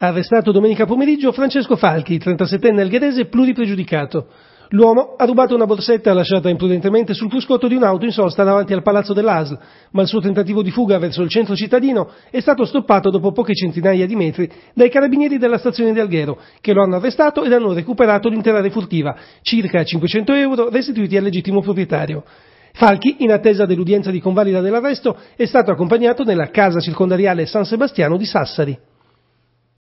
Arrestato domenica pomeriggio Francesco Falchi, 37enne algherese pluripregiudicato. L'uomo ha rubato una borsetta lasciata imprudentemente sul cruscotto di un'auto in sosta davanti al palazzo dell'ASL, ma il suo tentativo di fuga verso il centro cittadino è stato stoppato dopo poche centinaia di metri dai carabinieri della stazione di Alghero, che lo hanno arrestato ed hanno recuperato l'intera refurtiva, circa 500 euro restituiti al legittimo proprietario. Falchi, in attesa dell'udienza di convalida dell'arresto, è stato accompagnato nella casa circondariale San Sebastiano di Sassari.